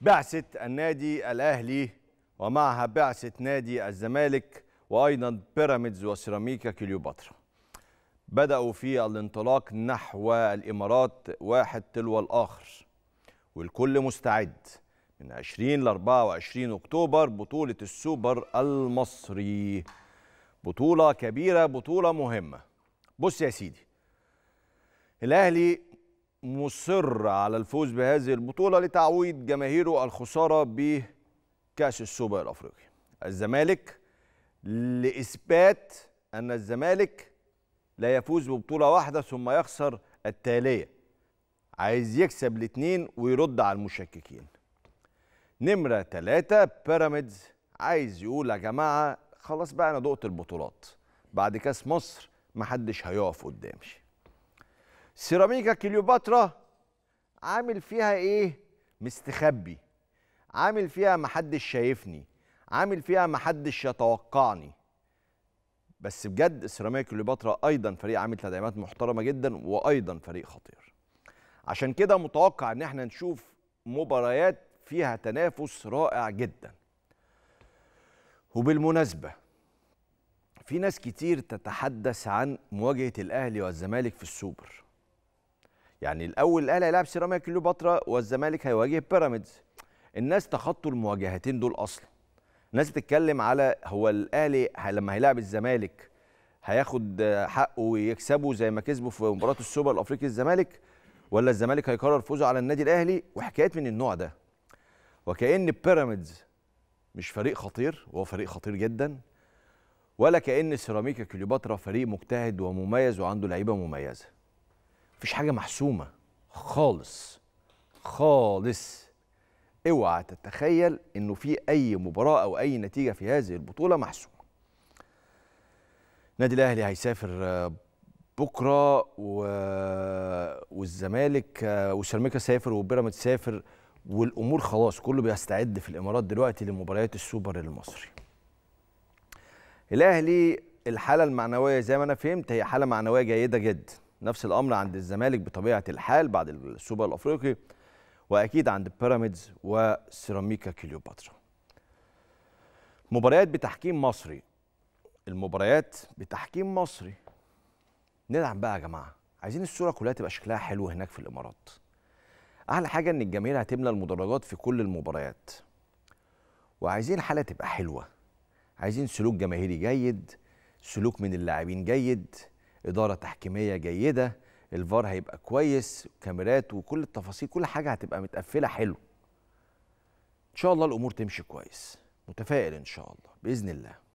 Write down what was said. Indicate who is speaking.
Speaker 1: بعثة النادي الأهلي ومعها بعثة نادي الزمالك وأيضا بيراميدز وسيراميكا كليوباترا بدأوا في الانطلاق نحو الإمارات واحد تلو الآخر والكل مستعد من 20 ل 24 أكتوبر بطولة السوبر المصري بطولة كبيرة بطولة مهمة بص يا سيدي الأهلي مصر على الفوز بهذه البطولة لتعويض جماهيره الخسارة بكأس السوبر الأفريقي الزمالك لإثبات أن الزمالك لا يفوز ببطولة واحدة ثم يخسر التالية عايز يكسب الاثنين ويرد على المشككين نمرة ثلاثة بيراميدز عايز يقول يا جماعة خلاص بقى أنا دقت البطولات بعد كاس مصر محدش هيقف قدامي سيراميكا كليوباترا عامل فيها ايه مستخبي عامل فيها محدش شايفني عامل فيها محدش يتوقعني بس بجد سيراميكا كليوباترا ايضا فريق عامل تدعيمات محترمه جدا وايضا فريق خطير عشان كده متوقع ان احنا نشوف مباريات فيها تنافس رائع جدا وبالمناسبه في ناس كتير تتحدث عن مواجهه الاهلي والزمالك في السوبر يعني الاول الاهلي هيلاعب سيراميكا كليوباترا والزمالك هيواجه بيراميدز الناس تخطوا المواجهتين دول اصلا الناس بتتكلم على هو الاهلي لما هيلاعب الزمالك هياخد حقه ويكسبه زي ما كسبه في مباراه السوبر الافريقي الزمالك ولا الزمالك هيقرر فوزه على النادي الاهلي وحكايات من النوع ده وكأن بيراميدز مش فريق خطير وهو فريق خطير جدا ولا كأن سيراميكا كليوباترا فريق مجتهد ومميز وعنده لعيبه مميزه مفيش حاجه محسومه خالص خالص اوعى تتخيل انه في اي مباراه او اي نتيجه في هذه البطوله محسومه النادي الاهلي هيسافر آه، بكره و... والزمالك آه، وسيراميكا سافر وبيراميدز سافر والامور خلاص كله بيستعد في الامارات دلوقتي لمباريات السوبر المصري الاهلي الحاله المعنويه زي ما انا فهمت هي حاله معنويه جيده جدا نفس الامر عند الزمالك بطبيعه الحال بعد السوبر الافريقي واكيد عند بيراميدز وسيراميكا كليوباترا مباريات بتحكيم مصري المباريات بتحكيم مصري ندعم بقى يا جماعه عايزين الصوره كلها تبقى شكلها حلو هناك في الامارات احلى حاجه ان الجماهير هتملى المدرجات في كل المباريات وعايزين الحاله تبقى حلوه عايزين سلوك جماهيري جيد سلوك من اللاعبين جيد اداره تحكيميه جيده الفار هيبقى كويس كاميرات وكل التفاصيل كل حاجه هتبقى متقفله حلو ان شاء الله الامور تمشي كويس متفائل ان شاء الله باذن الله